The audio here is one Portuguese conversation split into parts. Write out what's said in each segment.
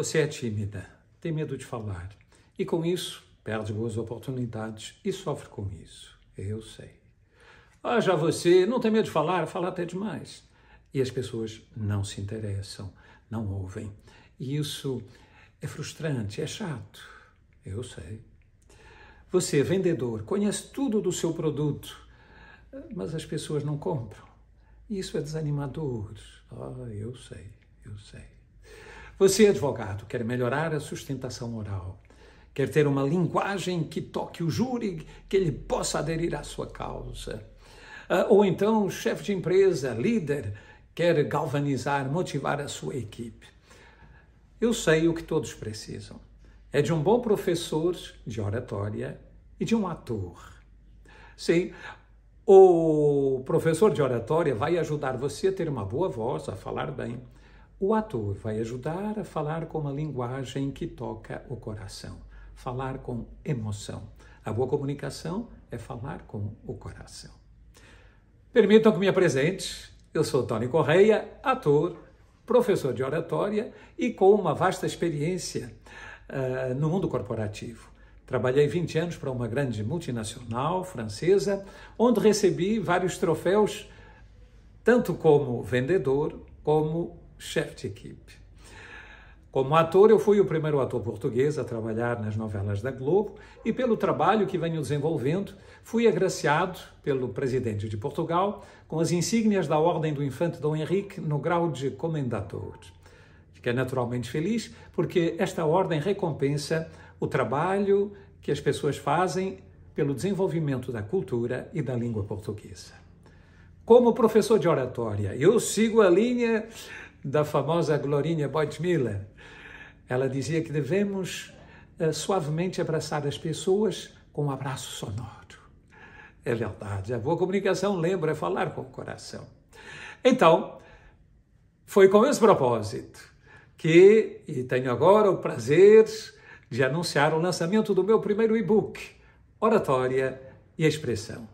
Você é tímida, tem medo de falar e com isso perde boas oportunidades e sofre com isso. Eu sei. Ah, já você não tem medo de falar, fala até demais. E as pessoas não se interessam, não ouvem. E isso é frustrante, é chato. Eu sei. Você, é vendedor, conhece tudo do seu produto, mas as pessoas não compram. Isso é desanimador. Ah, eu sei, eu sei. Você, advogado, quer melhorar a sustentação oral, quer ter uma linguagem que toque o júri, que ele possa aderir à sua causa. Ah, ou então, chefe de empresa, líder, quer galvanizar, motivar a sua equipe. Eu sei o que todos precisam. É de um bom professor de oratória e de um ator. Sim, o professor de oratória vai ajudar você a ter uma boa voz, a falar bem. O ator vai ajudar a falar com uma linguagem que toca o coração, falar com emoção. A boa comunicação é falar com o coração. Permitam que me apresente. Eu sou Tony Correia, ator, professor de oratória e com uma vasta experiência uh, no mundo corporativo. Trabalhei 20 anos para uma grande multinacional francesa, onde recebi vários troféus, tanto como vendedor como chefe de equipe. Como ator, eu fui o primeiro ator português a trabalhar nas novelas da Globo e, pelo trabalho que venho desenvolvendo, fui agraciado pelo presidente de Portugal com as insígnias da Ordem do Infante Dom Henrique no grau de comendador. Fiquei naturalmente feliz porque esta ordem recompensa o trabalho que as pessoas fazem pelo desenvolvimento da cultura e da língua portuguesa. Como professor de oratória, eu sigo a linha da famosa Glorinha Boitmiller. Ela dizia que devemos uh, suavemente abraçar as pessoas com um abraço sonoro. É verdade, a boa comunicação lembra falar com o coração. Então, foi com esse propósito que, e tenho agora o prazer de anunciar o lançamento do meu primeiro e-book, Oratória e Expressão.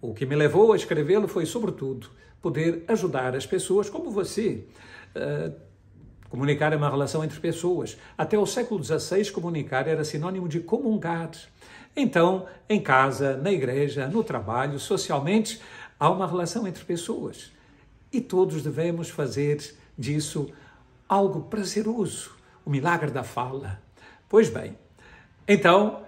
O que me levou a escrevê-lo foi, sobretudo, poder ajudar as pessoas como você. Uh, comunicar é uma relação entre pessoas. Até o século XVI, comunicar era sinônimo de comungar. Então, em casa, na igreja, no trabalho, socialmente, há uma relação entre pessoas. E todos devemos fazer disso algo prazeroso, o milagre da fala. Pois bem, então,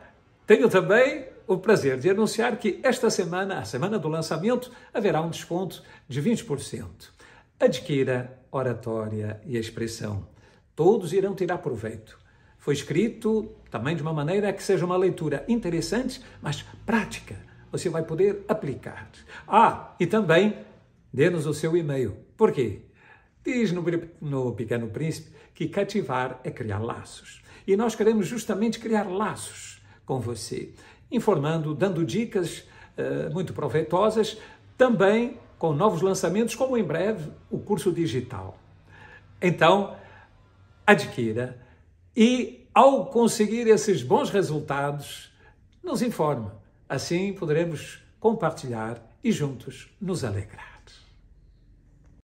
tenho também o prazer de anunciar que esta semana, a semana do lançamento, haverá um desconto de 20%. Adquira oratória e expressão. Todos irão tirar proveito. Foi escrito também de uma maneira que seja uma leitura interessante, mas prática. Você vai poder aplicar. Ah, e também dê-nos o seu e-mail. Por quê? Diz no, no Pequeno Príncipe que cativar é criar laços. E nós queremos justamente criar laços com você informando, dando dicas eh, muito proveitosas, também com novos lançamentos, como em breve o curso digital. Então, adquira e, ao conseguir esses bons resultados, nos informe. Assim poderemos compartilhar e juntos nos alegrar.